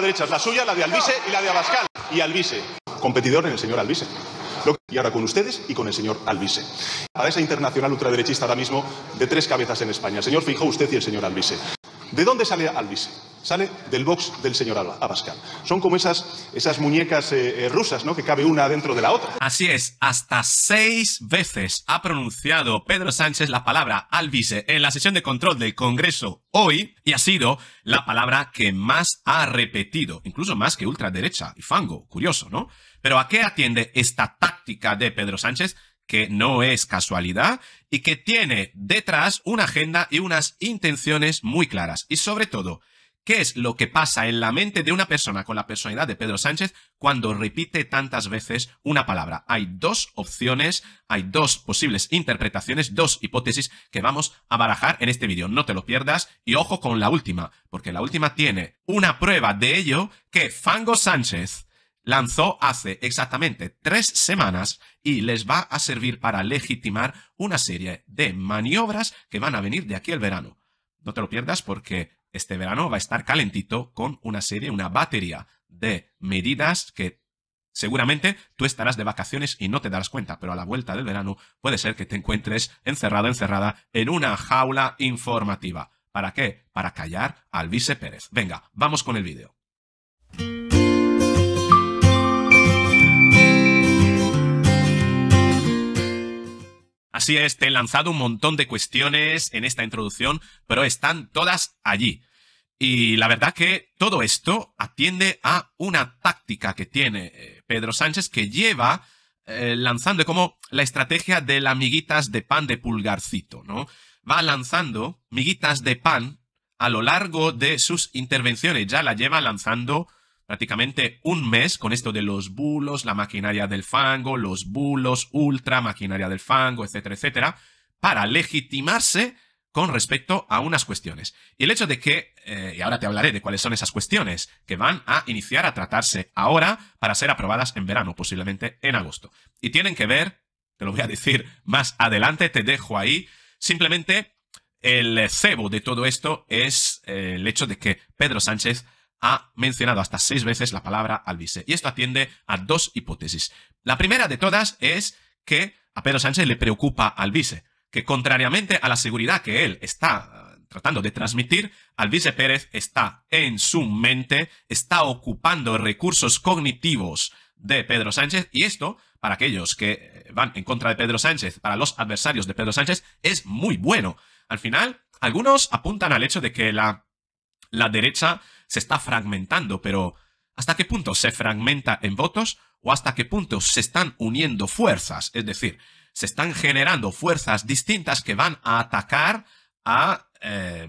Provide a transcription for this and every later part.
derecha es la suya, la de Alvise y la de Abascal. Y Alvise, competidor en el señor Alvise. Y ahora con ustedes y con el señor Alvise. a esa internacional ultraderechista ahora mismo de tres cabezas en España, el señor Fijo, usted y el señor Alvise. ¿De dónde sale Alvise? Sale del box del señor Abascal. Son como esas, esas muñecas eh, eh, rusas, ¿no? Que cabe una dentro de la otra. Así es, hasta seis veces ha pronunciado Pedro Sánchez la palabra albice en la sesión de control del Congreso hoy y ha sido la palabra que más ha repetido, incluso más que ultraderecha y fango. Curioso, ¿no? Pero ¿a qué atiende esta táctica de Pedro Sánchez? que no es casualidad y que tiene detrás una agenda y unas intenciones muy claras. Y sobre todo, ¿Qué es lo que pasa en la mente de una persona con la personalidad de Pedro Sánchez cuando repite tantas veces una palabra? Hay dos opciones, hay dos posibles interpretaciones, dos hipótesis que vamos a barajar en este vídeo. No te lo pierdas y ojo con la última, porque la última tiene una prueba de ello que Fango Sánchez lanzó hace exactamente tres semanas y les va a servir para legitimar una serie de maniobras que van a venir de aquí el verano. No te lo pierdas porque este verano va a estar calentito con una serie, una batería de medidas que seguramente tú estarás de vacaciones y no te darás cuenta, pero a la vuelta del verano puede ser que te encuentres encerrado, encerrada en una jaula informativa. ¿Para qué? Para callar al vice Pérez. Venga, vamos con el vídeo. Así es, te he lanzado un montón de cuestiones en esta introducción, pero están todas allí. Y la verdad que todo esto atiende a una táctica que tiene eh, Pedro Sánchez que lleva eh, lanzando como la estrategia de las miguitas de pan de pulgarcito, ¿no? Va lanzando miguitas de pan a lo largo de sus intervenciones, ya la lleva lanzando prácticamente un mes con esto de los bulos, la maquinaria del fango, los bulos, ultra, maquinaria del fango, etcétera, etcétera, para legitimarse con respecto a unas cuestiones. Y el hecho de que, eh, y ahora te hablaré de cuáles son esas cuestiones que van a iniciar a tratarse ahora para ser aprobadas en verano, posiblemente en agosto. Y tienen que ver, te lo voy a decir más adelante, te dejo ahí, simplemente el cebo de todo esto es eh, el hecho de que Pedro Sánchez ha mencionado hasta seis veces la palabra alvise. Y esto atiende a dos hipótesis. La primera de todas es que a Pedro Sánchez le preocupa alvise, que contrariamente a la seguridad que él está eh, tratando de transmitir, Alvise Pérez está en su mente, está ocupando recursos cognitivos de Pedro Sánchez y esto, para aquellos que eh, van en contra de Pedro Sánchez, para los adversarios de Pedro Sánchez, es muy bueno. Al final, algunos apuntan al hecho de que la, la derecha se está fragmentando, pero ¿hasta qué punto se fragmenta en votos o hasta qué punto se están uniendo fuerzas? Es decir, se están generando fuerzas distintas que van a atacar a, eh,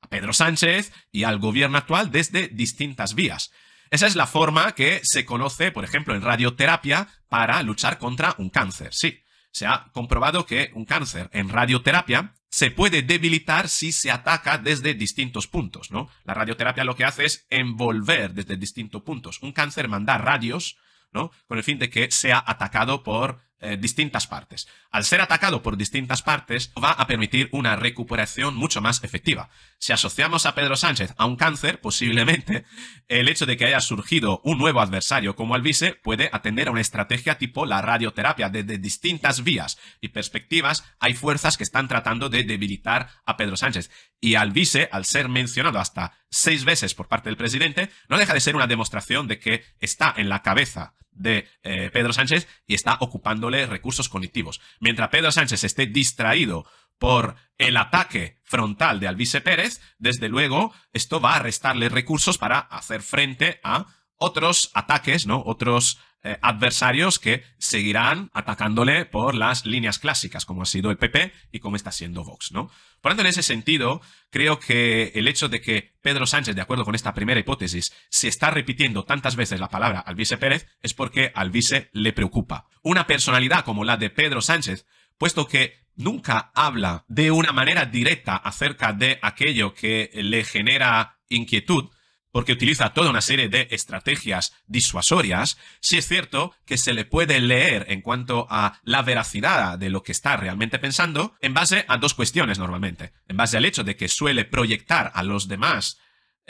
a Pedro Sánchez y al gobierno actual desde distintas vías. Esa es la forma que se conoce, por ejemplo, en radioterapia para luchar contra un cáncer. Sí, se ha comprobado que un cáncer en radioterapia se puede debilitar si se ataca desde distintos puntos, ¿no? La radioterapia lo que hace es envolver desde distintos puntos. Un cáncer manda radios, ¿no? Con el fin de que sea atacado por eh, distintas partes. Al ser atacado por distintas partes, va a permitir una recuperación mucho más efectiva. Si asociamos a Pedro Sánchez a un cáncer, posiblemente el hecho de que haya surgido un nuevo adversario como Alvise puede atender a una estrategia tipo la radioterapia desde distintas vías y perspectivas. Hay fuerzas que están tratando de debilitar a Pedro Sánchez. Y Alvise, al ser mencionado hasta seis veces por parte del presidente, no deja de ser una demostración de que está en la cabeza de eh, Pedro Sánchez y está ocupándole recursos cognitivos. Mientras Pedro Sánchez esté distraído por el ataque frontal de Alvise Pérez, desde luego esto va a restarle recursos para hacer frente a otros ataques, ¿no? Otros eh, adversarios que seguirán atacándole por las líneas clásicas, como ha sido el PP y como está siendo Vox, ¿no? Por tanto, en ese sentido, creo que el hecho de que Pedro Sánchez, de acuerdo con esta primera hipótesis, se está repitiendo tantas veces la palabra al Pérez es porque al le preocupa. Una personalidad como la de Pedro Sánchez, puesto que nunca habla de una manera directa acerca de aquello que le genera inquietud, porque utiliza toda una serie de estrategias disuasorias, Si es cierto que se le puede leer en cuanto a la veracidad de lo que está realmente pensando en base a dos cuestiones normalmente. En base al hecho de que suele proyectar a los demás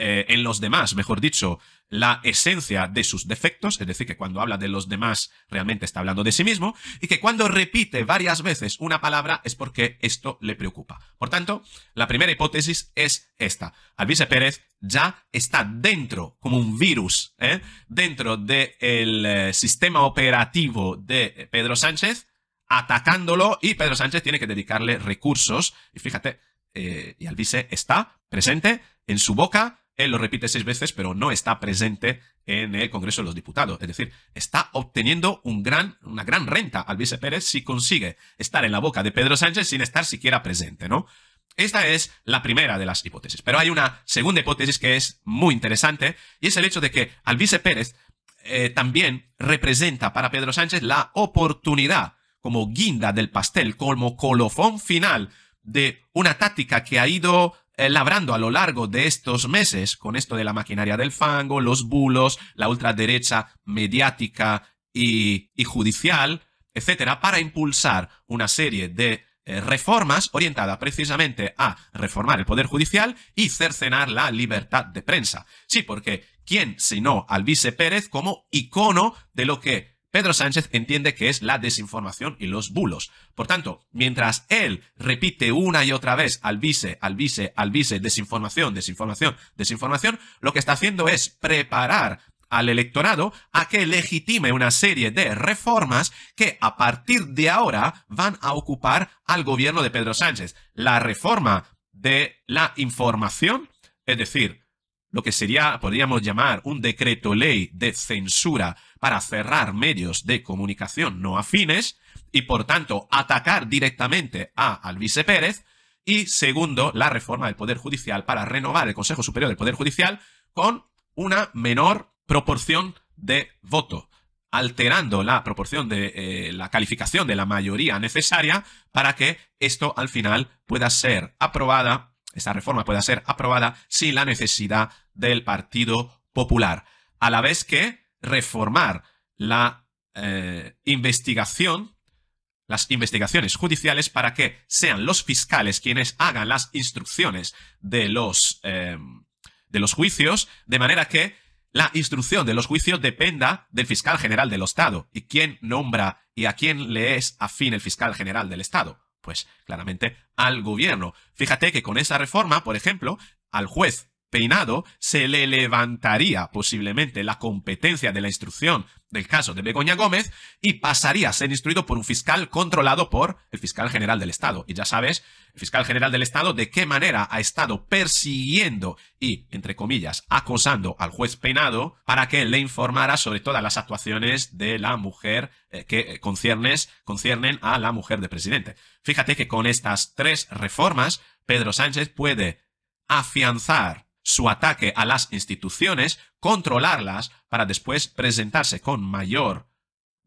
eh, en los demás, mejor dicho, la esencia de sus defectos, es decir, que cuando habla de los demás realmente está hablando de sí mismo, y que cuando repite varias veces una palabra es porque esto le preocupa. Por tanto, la primera hipótesis es esta. Alvise Pérez ya está dentro, como un virus, ¿eh? dentro del eh, sistema operativo de Pedro Sánchez, atacándolo, y Pedro Sánchez tiene que dedicarle recursos, y fíjate, y Alvise está presente en su boca, él lo repite seis veces, pero no está presente en el Congreso de los Diputados. Es decir, está obteniendo un gran, una gran renta al vice Pérez si consigue estar en la boca de Pedro Sánchez sin estar siquiera presente, ¿no? Esta es la primera de las hipótesis. Pero hay una segunda hipótesis que es muy interesante y es el hecho de que Alvise Pérez eh, también representa para Pedro Sánchez la oportunidad como guinda del pastel, como colofón final de una táctica que ha ido eh, labrando a lo largo de estos meses con esto de la maquinaria del fango, los bulos, la ultraderecha mediática y, judicial, etcétera, para impulsar una serie de eh, reformas orientadas precisamente a reformar el Poder Judicial y cercenar la libertad de prensa. Sí, porque ¿quién sino vice Pérez como icono de lo que Pedro Sánchez entiende que es la desinformación y los bulos. Por tanto, mientras él repite una y otra vez al vice, al vice, al vice, desinformación, desinformación, desinformación, lo que está haciendo es preparar al electorado a que legitime una serie de reformas que a partir de ahora van a ocupar al gobierno de Pedro Sánchez. La reforma de la información, es decir, lo que sería, podríamos llamar, un decreto ley de censura para cerrar medios de comunicación no afines y por tanto atacar directamente a Alvise Pérez. Y segundo, la reforma del Poder Judicial para renovar el Consejo Superior del Poder Judicial con una menor proporción de voto, alterando la proporción de eh, la calificación de la mayoría necesaria para que esto al final pueda ser aprobada, esta reforma pueda ser aprobada sin la necesidad del Partido Popular. A la vez que reformar la eh, investigación, las investigaciones judiciales, para que sean los fiscales quienes hagan las instrucciones de los, em, de los juicios, de manera que la instrucción de los juicios dependa del fiscal general del Estado. ¿Y quién nombra y a quién le es afín el fiscal general del Estado? Pues claramente al gobierno. Fíjate que con esa reforma, por ejemplo, al juez peinado, se le levantaría posiblemente la competencia de la instrucción del caso de Begoña Gómez y pasaría a ser instruido por un fiscal controlado por el fiscal general del Estado. Y ya sabes, el fiscal general del Estado de qué manera ha estado persiguiendo y, entre comillas, acosando al juez peinado para que le informara sobre todas las actuaciones de la mujer eh, que eh, conciernen a la mujer de presidente. Fíjate que con estas tres reformas, Pedro Sánchez puede afianzar su ataque a las instituciones, controlarlas para después presentarse con mayor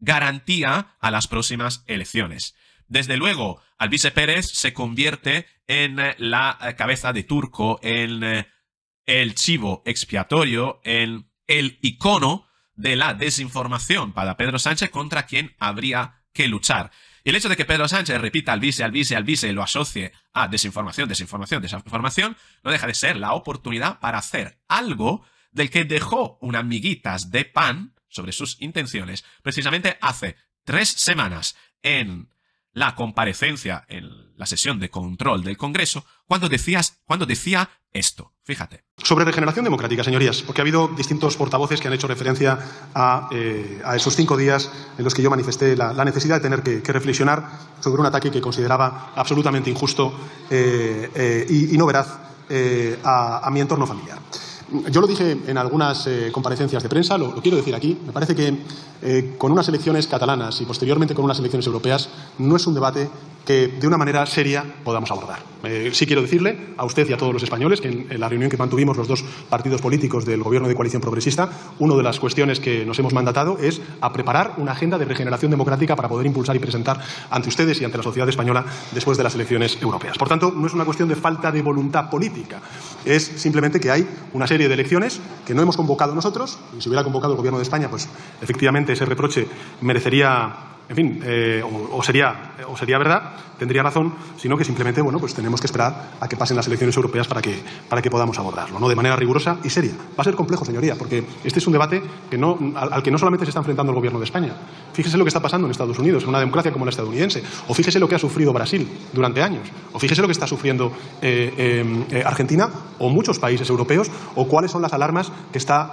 garantía a las próximas elecciones. Desde luego, Alvise Pérez se convierte en eh, la eh, cabeza de turco, en eh, el chivo expiatorio, en el icono de la desinformación para Pedro Sánchez contra quien habría que luchar. Y el hecho de que Pedro Sánchez repita al vice, al vice, al vice y lo asocie a desinformación, desinformación, desinformación, no deja de ser la oportunidad para hacer algo del que dejó unas miguitas de pan sobre sus intenciones precisamente hace tres semanas en la comparecencia en la sesión de control del Congreso cuando, decías, cuando decía esto. Fíjate. Sobre regeneración democrática, señorías, porque ha habido distintos portavoces que han hecho referencia a, eh, esos cinco días en los que yo manifesté la, necesidad de tener que, reflexionar sobre un ataque que consideraba absolutamente injusto eh, eh, y, no veraz a mi entorno familiar. Yo lo dije en algunas eh, comparecencias de prensa, lo, quiero decir aquí. Me parece que eh, con unas elecciones catalanas y posteriormente con unas elecciones europeas no es un debate que de una manera seria podamos abordar. Eh, sí quiero decirle a usted y a todos los españoles que en, en, la reunión que mantuvimos los dos partidos políticos del Gobierno de coalición progresista, una de las cuestiones que nos hemos mandatado es a preparar una agenda de regeneración democrática para poder impulsar y presentar ante ustedes y ante la sociedad española después de las elecciones europeas. Por tanto, no es una cuestión de falta de voluntad política, es simplemente que hay una serie de elecciones que no hemos convocado nosotros, y si hubiera convocado el Gobierno de España, pues efectivamente ese reproche merecería en fin, eh, o, sería, o sería verdad, tendría razón, sino que simplemente, bueno, pues tenemos que esperar a que pasen las elecciones europeas para que, para que podamos abordarlo, ¿no? De manera rigurosa y seria. Va a ser complejo, señoría, porque este es un debate que no, al, que no solamente se está enfrentando el gobierno de España. Fíjese lo que está pasando en Estados Unidos, en una democracia como la estadounidense, o fíjese lo que ha sufrido Brasil durante años, o fíjese lo que está sufriendo eh, eh, Argentina o muchos países europeos, o cuáles son las alarmas que está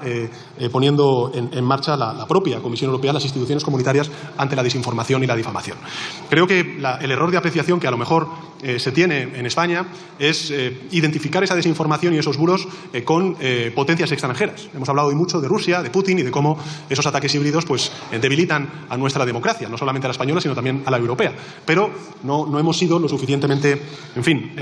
poniendo en, marcha la, propia Comisión Europea, las instituciones comunitarias ante la información y la difamación. Creo que el error de apreciación que a lo mejor eh, se tiene en España es eh, identificar esa desinformación y esos buros eh, con potencias extranjeras. Hemos hablado hoy mucho de Rusia, de Putin y de cómo esos ataques híbridos pues, debilitan a nuestra democracia, no solamente a la española, sino también a la europea. Pero no, hemos sido lo suficientemente, en fin,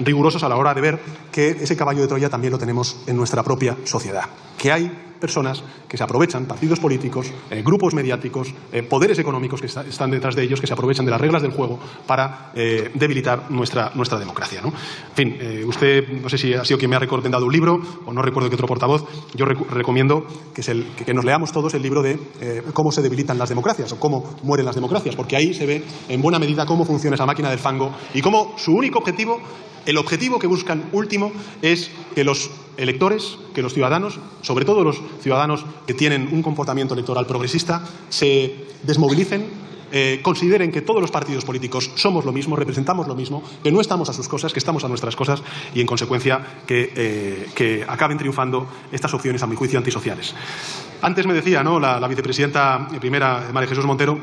rigurosos a la hora de ver que ese caballo de Troya también lo tenemos en nuestra propia sociedad. Que hay personas que se aprovechan, partidos políticos, eh, grupos mediáticos, eh, poderes económicos que están detrás de ellos, que se aprovechan de las reglas del juego para eh, debilitar nuestra, nuestra democracia. ¿no? En fin, usted, no sé si ha sido quien me ha recomendado un libro, o no recuerdo qué otro portavoz, yo recomiendo que, es el, que, nos leamos todos el libro de cómo se debilitan las democracias o cómo mueren las democracias, porque ahí se ve en buena medida cómo funciona esa máquina del fango y cómo su único objetivo el objetivo que buscan, último, es que los electores, que los ciudadanos, sobre todo los ciudadanos que tienen un comportamiento electoral progresista, se desmovilicen, eh, consideren que todos los partidos políticos somos lo mismo, representamos lo mismo, que no estamos a sus cosas, que estamos a nuestras cosas y, en consecuencia, que, eh, acaben triunfando estas opciones, a mi juicio, antisociales. Antes me decía ¿no? la, la vicepresidenta primera, María Jesús Montero,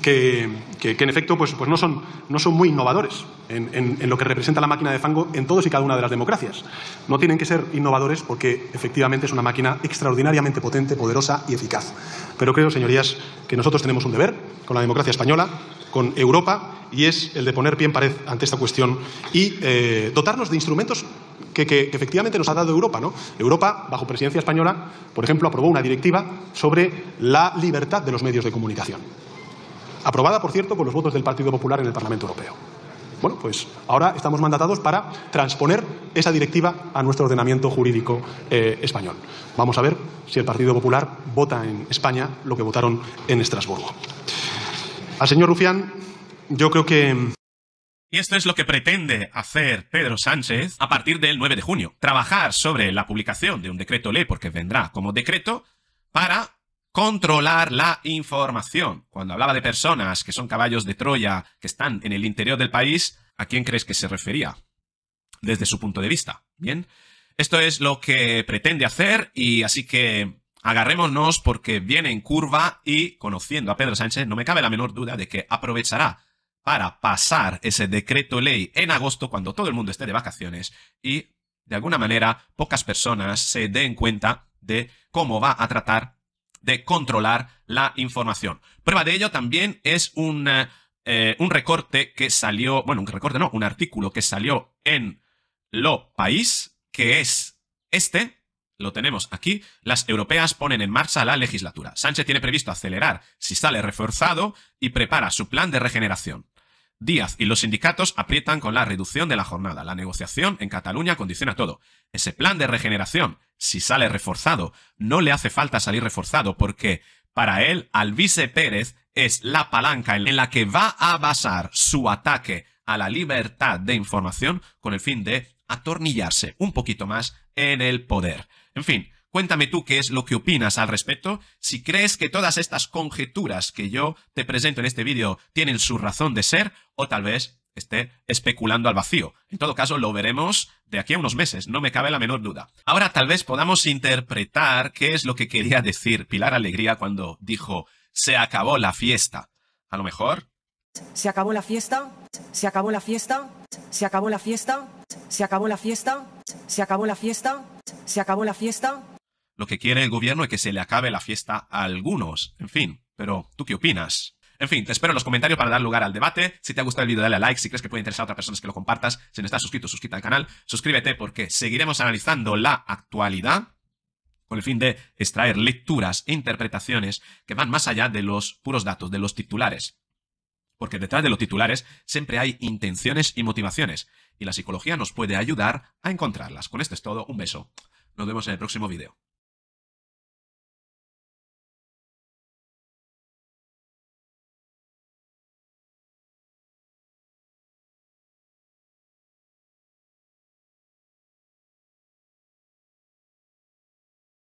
que, en efecto pues, pues no, son, no, son, muy innovadores en, lo que representa la máquina de fango en todos y cada una de las democracias. No tienen que ser innovadores porque efectivamente es una máquina extraordinariamente potente, poderosa y eficaz. Pero creo, señorías, que nosotros tenemos un deber con la democracia española, con Europa, y es el de poner pie en pared ante esta cuestión y eh, dotarnos de instrumentos que, que, efectivamente nos ha dado Europa. ¿no? Europa, bajo presidencia española, por ejemplo, aprobó una directiva sobre la libertad de los medios de comunicación aprobada, por cierto, con los votos del Partido Popular en el Parlamento Europeo. Bueno, pues ahora estamos mandatados para transponer esa directiva a nuestro ordenamiento jurídico eh, español. Vamos a ver si el Partido Popular vota en España lo que votaron en Estrasburgo. Al señor Rufián, yo creo que... Mm, y esto es lo que pretende hacer Pedro Sánchez a partir del 9 de junio. Trabajar sobre la publicación de un decreto ley, porque vendrá como decreto, para controlar la información. Cuando hablaba de personas que son caballos de Troya, que están en el interior del país, ¿a quién crees que se refería? Desde su punto de vista. Bien, esto es lo que pretende hacer y así que agarrémonos porque viene en curva y conociendo a Pedro Sánchez no me cabe la menor duda de que aprovechará para pasar ese decreto ley en agosto cuando todo el mundo esté de vacaciones y de alguna manera pocas personas se den cuenta de cómo va a tratar de controlar la información. Prueba de ello también es un, eh, eh, un recorte que salió, bueno, un recorte no, un artículo que salió en Lo País, que es este, lo tenemos aquí, las europeas ponen en marcha la legislatura. Sánchez tiene previsto acelerar si sale reforzado y prepara su plan de regeneración. Díaz y los sindicatos aprietan con la reducción de la jornada. La negociación en Cataluña condiciona todo. Ese plan de regeneración si sale reforzado. No le hace falta salir reforzado porque para él Alvise Pérez es la palanca en la que va a basar su ataque a la libertad de información con el fin de atornillarse un poquito más en el poder. En fin, Cuéntame tú qué es lo que opinas al respecto, si crees que todas estas conjeturas que yo te presento en este vídeo tienen su razón de ser o tal vez esté especulando al vacío. En todo caso, lo veremos de aquí a unos meses, no me cabe la menor duda. Ahora tal vez podamos interpretar qué es lo que quería decir Pilar Alegría cuando dijo se acabó la fiesta. A lo mejor... Se acabó la fiesta, se acabó la fiesta, se acabó la fiesta, se acabó la fiesta, se acabó la fiesta, se acabó la fiesta. Lo que quiere el gobierno es que se le acabe la fiesta a algunos, en fin, pero ¿tú qué opinas? En fin, te espero en los comentarios para dar lugar al debate. Si te ha gustado el vídeo, dale a like. Si crees que puede interesar a otras personas, que lo compartas. Si no estás suscrito, suscríbete al canal. Suscríbete porque seguiremos analizando la actualidad con el fin de extraer lecturas e interpretaciones que van más allá de los puros datos, de los titulares. Porque detrás de los titulares siempre hay intenciones y motivaciones, y la psicología nos puede ayudar a encontrarlas. Con esto es todo, un beso. Nos vemos en el próximo vídeo.